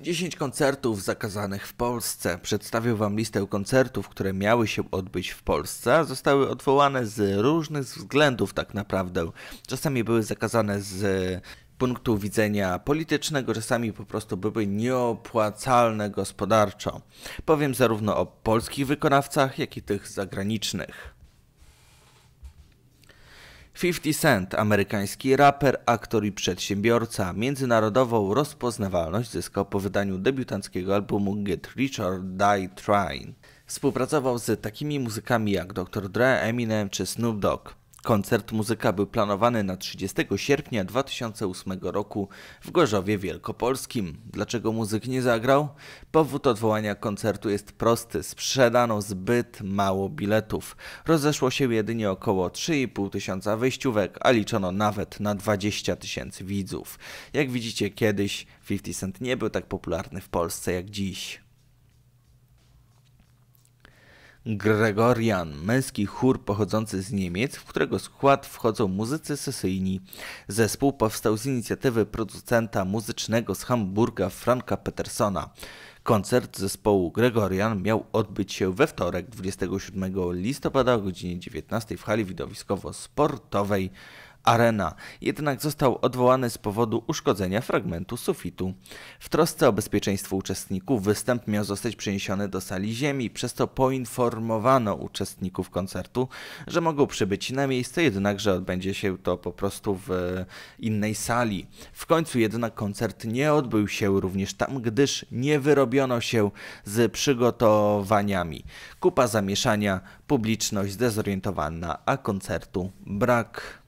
10 koncertów zakazanych w Polsce. Przedstawił Wam listę koncertów, które miały się odbyć w Polsce, zostały odwołane z różnych względów, tak naprawdę. Czasami były zakazane z punktu widzenia politycznego, czasami po prostu były nieopłacalne gospodarczo. Powiem zarówno o polskich wykonawcach, jak i tych zagranicznych. 50 Cent, amerykański raper, aktor i przedsiębiorca, międzynarodową rozpoznawalność zyskał po wydaniu debiutanckiego albumu Get Rich or Die Tryin'. Współpracował z takimi muzykami jak Dr. Dre, Eminem czy Snoop Dogg. Koncert muzyka był planowany na 30 sierpnia 2008 roku w Gorzowie Wielkopolskim. Dlaczego muzyk nie zagrał? Powód odwołania koncertu jest prosty. Sprzedano zbyt mało biletów. Rozeszło się jedynie około 3,5 tysiąca wejściówek, a liczono nawet na 20 tysięcy widzów. Jak widzicie, kiedyś 50 Cent nie był tak popularny w Polsce jak dziś. Gregorian, męski chór pochodzący z Niemiec, w którego skład wchodzą muzycy sesyjni. Zespół powstał z inicjatywy producenta muzycznego z Hamburga Franka Petersona. Koncert zespołu Gregorian miał odbyć się we wtorek 27 listopada o godzinie 19 w hali widowiskowo-sportowej Arena, jednak został odwołany z powodu uszkodzenia fragmentu sufitu. W trosce o bezpieczeństwo uczestników występ miał zostać przeniesiony do sali ziemi, przez to poinformowano uczestników koncertu, że mogą przybyć na miejsce, jednakże odbędzie się to po prostu w e, innej sali. W końcu jednak koncert nie odbył się również tam, gdyż nie wyrobiono się z przygotowaniami. Kupa zamieszania, publiczność zdezorientowana, a koncertu brak.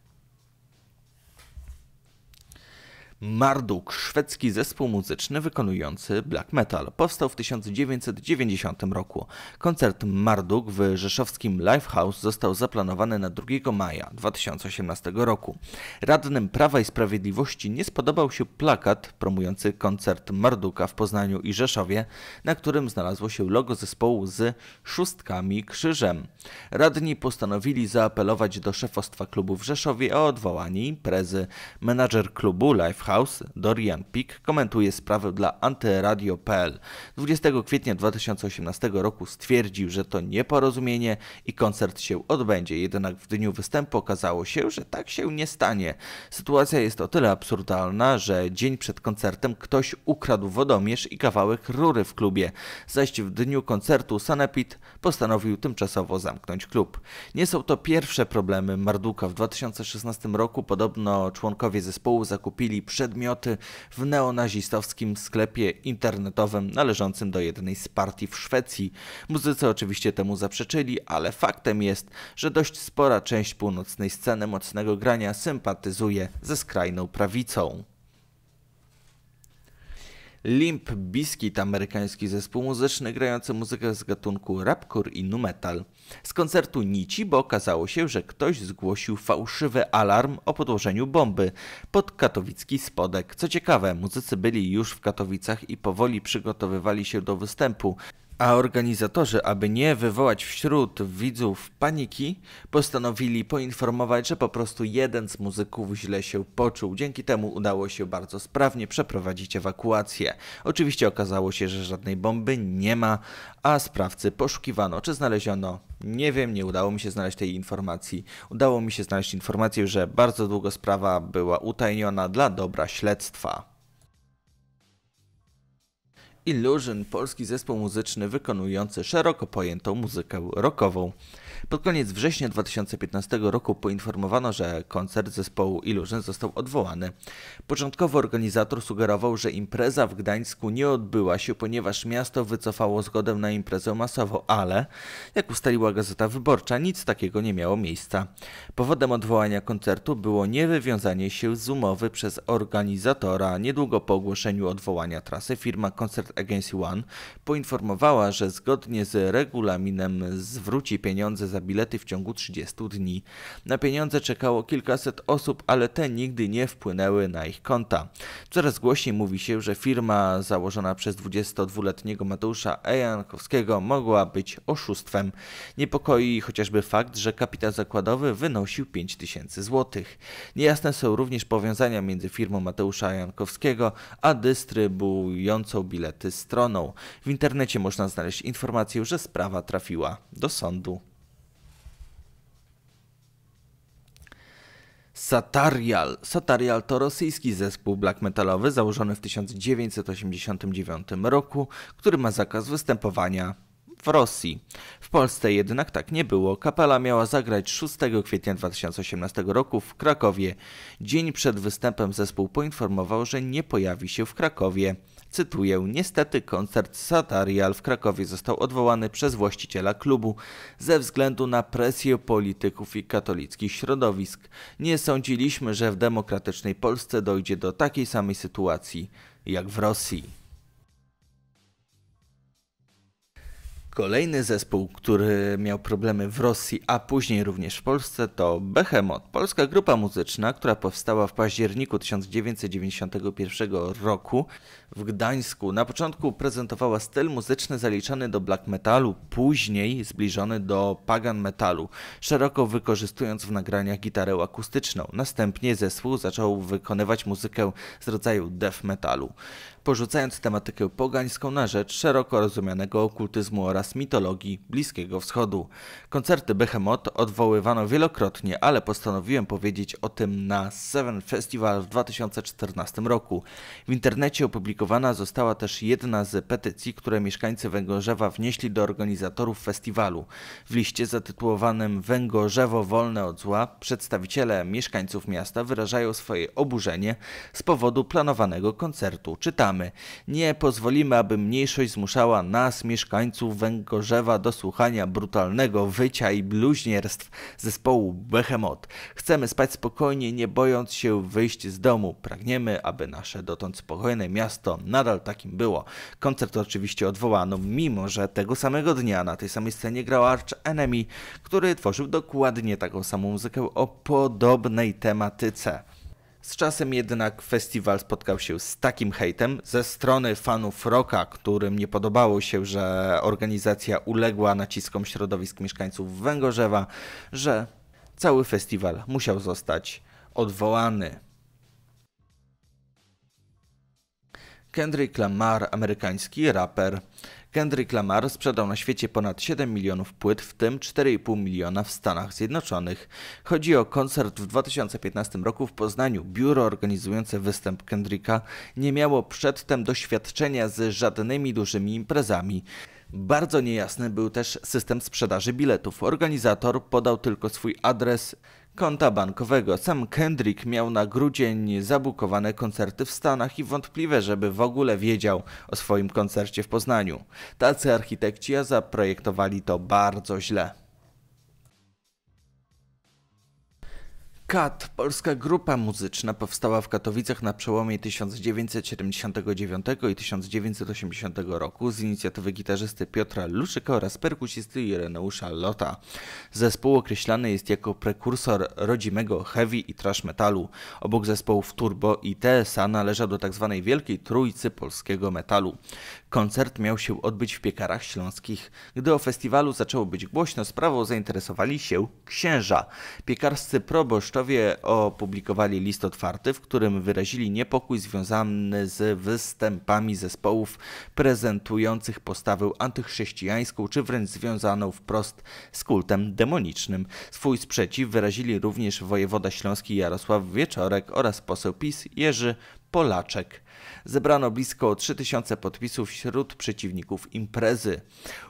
Marduk, szwedzki zespół muzyczny wykonujący black metal. Powstał w 1990 roku. Koncert Marduk w rzeszowskim Lifehouse został zaplanowany na 2 maja 2018 roku. Radnym Prawa i Sprawiedliwości nie spodobał się plakat promujący koncert Marduka w Poznaniu i Rzeszowie, na którym znalazło się logo zespołu z szóstkami krzyżem. Radni postanowili zaapelować do szefostwa klubu w Rzeszowie o odwołanie imprezy. Menadżer klubu Lifehouse House, Dorian Pick, komentuje sprawę dla antyradio.pl. 20 kwietnia 2018 roku stwierdził, że to nieporozumienie i koncert się odbędzie, jednak w dniu występu okazało się, że tak się nie stanie. Sytuacja jest o tyle absurdalna, że dzień przed koncertem ktoś ukradł wodomierz i kawałek rury w klubie, zaś w dniu koncertu Sanepid postanowił tymczasowo zamknąć klub. Nie są to pierwsze problemy Marduka. W 2016 roku podobno członkowie zespołu zakupili przy przedmioty w neonazistowskim sklepie internetowym należącym do jednej z partii w Szwecji. Muzycy oczywiście temu zaprzeczyli, ale faktem jest, że dość spora część północnej sceny mocnego grania sympatyzuje ze skrajną prawicą. Limp Bizkit, amerykański zespół muzyczny grający muzykę z gatunku rapcore i nu-metal. Z koncertu nici, bo okazało się, że ktoś zgłosił fałszywy alarm o podłożeniu bomby pod katowicki spodek. Co ciekawe, muzycy byli już w Katowicach i powoli przygotowywali się do występu. A organizatorzy, aby nie wywołać wśród widzów paniki, postanowili poinformować, że po prostu jeden z muzyków źle się poczuł. Dzięki temu udało się bardzo sprawnie przeprowadzić ewakuację. Oczywiście okazało się, że żadnej bomby nie ma, a sprawcy poszukiwano. Czy znaleziono? Nie wiem, nie udało mi się znaleźć tej informacji. Udało mi się znaleźć informację, że bardzo długo sprawa była utajniona dla dobra śledztwa. Illusion, polski zespół muzyczny wykonujący szeroko pojętą muzykę rockową. Pod koniec września 2015 roku poinformowano, że koncert zespołu Illusion został odwołany. Początkowo organizator sugerował, że impreza w Gdańsku nie odbyła się, ponieważ miasto wycofało zgodę na imprezę masową, ale, jak ustaliła Gazeta Wyborcza, nic takiego nie miało miejsca. Powodem odwołania koncertu było niewywiązanie się z umowy przez organizatora. Niedługo po ogłoszeniu odwołania trasy firma Concert Agency One poinformowała, że zgodnie z regulaminem zwróci pieniądze za bilety w ciągu 30 dni. Na pieniądze czekało kilkaset osób, ale te nigdy nie wpłynęły na ich konta. Coraz głośniej mówi się, że firma założona przez 22-letniego Mateusza Ejankowskiego mogła być oszustwem. Niepokoi chociażby fakt, że kapitał zakładowy wynosił 5000 zł. Niejasne są również powiązania między firmą Mateusza Jankowskiego a dystrybuującą bilety stroną. W internecie można znaleźć informację, że sprawa trafiła do sądu. Satarial. Satarial to rosyjski zespół black metalowy założony w 1989 roku, który ma zakaz występowania w Rosji. W Polsce jednak tak nie było. Kapela miała zagrać 6 kwietnia 2018 roku w Krakowie. Dzień przed występem zespół poinformował, że nie pojawi się w Krakowie. Cytuję: Niestety koncert Satarial w Krakowie został odwołany przez właściciela klubu ze względu na presję polityków i katolickich środowisk. Nie sądziliśmy, że w demokratycznej Polsce dojdzie do takiej samej sytuacji jak w Rosji. Kolejny zespół, który miał problemy w Rosji, a później również w Polsce, to Behemoth, polska grupa muzyczna, która powstała w październiku 1991 roku w Gdańsku. Na początku prezentowała styl muzyczny zaliczany do black metalu, później zbliżony do pagan metalu, szeroko wykorzystując w nagraniach gitarę akustyczną. Następnie zespół zaczął wykonywać muzykę z rodzaju death metalu porzucając tematykę pogańską na rzecz szeroko rozumianego okultyzmu oraz mitologii Bliskiego Wschodu. Koncerty Behemoth odwoływano wielokrotnie, ale postanowiłem powiedzieć o tym na Seven Festival w 2014 roku. W internecie opublikowana została też jedna z petycji, które mieszkańcy Węgorzewa wnieśli do organizatorów festiwalu. W liście zatytułowanym Węgorzewo wolne od zła przedstawiciele mieszkańców miasta wyrażają swoje oburzenie z powodu planowanego koncertu. Czytamy. Nie pozwolimy, aby mniejszość zmuszała nas, mieszkańców Węgorzewa, do słuchania brutalnego wycia i bluźnierstw zespołu Behemoth. Chcemy spać spokojnie, nie bojąc się wyjść z domu. Pragniemy, aby nasze dotąd spokojne miasto nadal takim było. Koncert oczywiście odwołano, mimo że tego samego dnia na tej samej scenie grał Arch Enemy, który tworzył dokładnie taką samą muzykę o podobnej tematyce. Z czasem jednak festiwal spotkał się z takim hejtem ze strony fanów rocka, którym nie podobało się, że organizacja uległa naciskom środowisk mieszkańców Węgorzewa, że cały festiwal musiał zostać odwołany. Kendrick Lamar, amerykański raper, Kendrick Lamar sprzedał na świecie ponad 7 milionów płyt, w tym 4,5 miliona w Stanach Zjednoczonych. Chodzi o koncert w 2015 roku w Poznaniu. Biuro organizujące występ Kendricka nie miało przedtem doświadczenia z żadnymi dużymi imprezami. Bardzo niejasny był też system sprzedaży biletów. Organizator podał tylko swój adres, konta bankowego. Sam Kendrick miał na grudzień zabukowane koncerty w Stanach i wątpliwe, żeby w ogóle wiedział o swoim koncercie w Poznaniu. Tacy architekci zaprojektowali to bardzo źle. Kat, polska grupa muzyczna, powstała w Katowicach na przełomie 1979 i 1980 roku z inicjatywy gitarzysty Piotra Luszyka oraz perkusisty Ireneusza Lota. Zespół określany jest jako prekursor rodzimego heavy i trash metalu. Obok zespołów Turbo i TSA należał do tzw. Tak wielkiej trójcy polskiego metalu. Koncert miał się odbyć w Piekarach Śląskich. Gdy o festiwalu zaczęło być głośno, sprawą zainteresowali się księża. Piekarscy proboszcz Piratowie opublikowali list otwarty, w którym wyrazili niepokój związany z występami zespołów prezentujących postawę antychrześcijańską, czy wręcz związaną wprost z kultem demonicznym. Swój sprzeciw wyrazili również wojewoda śląski Jarosław Wieczorek oraz poseł PiS Jerzy Polaczek zebrano blisko 3000 podpisów wśród przeciwników imprezy.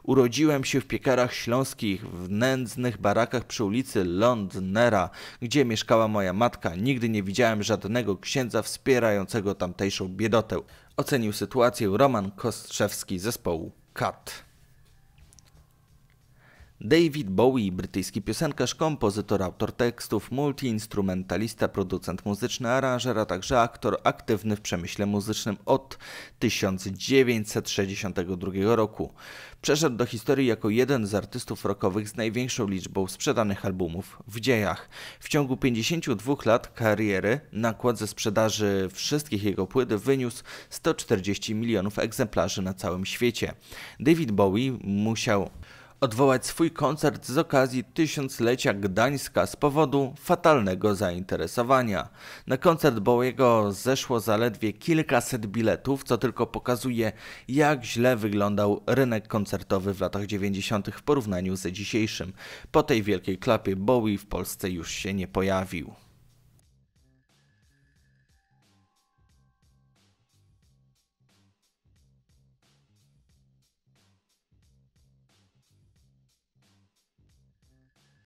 Urodziłem się w piekarach śląskich, w nędznych barakach przy ulicy Londnera, gdzie mieszkała moja matka. Nigdy nie widziałem żadnego księdza wspierającego tamtejszą biedotę. Ocenił sytuację Roman Kostrzewski zespołu KAT. David Bowie, brytyjski piosenkarz, kompozytor, autor tekstów, multiinstrumentalista, producent muzyczny, aranżer, a także aktor aktywny w przemyśle muzycznym od 1962 roku. Przeszedł do historii jako jeden z artystów rockowych z największą liczbą sprzedanych albumów w dziejach. W ciągu 52 lat kariery nakład ze sprzedaży wszystkich jego płyt wyniósł 140 milionów egzemplarzy na całym świecie. David Bowie musiał odwołać swój koncert z okazji tysiąclecia Gdańska z powodu fatalnego zainteresowania. Na koncert Bowiego zeszło zaledwie kilkaset biletów, co tylko pokazuje, jak źle wyglądał rynek koncertowy w latach 90. w porównaniu z dzisiejszym. Po tej wielkiej klapie Bowie w Polsce już się nie pojawił.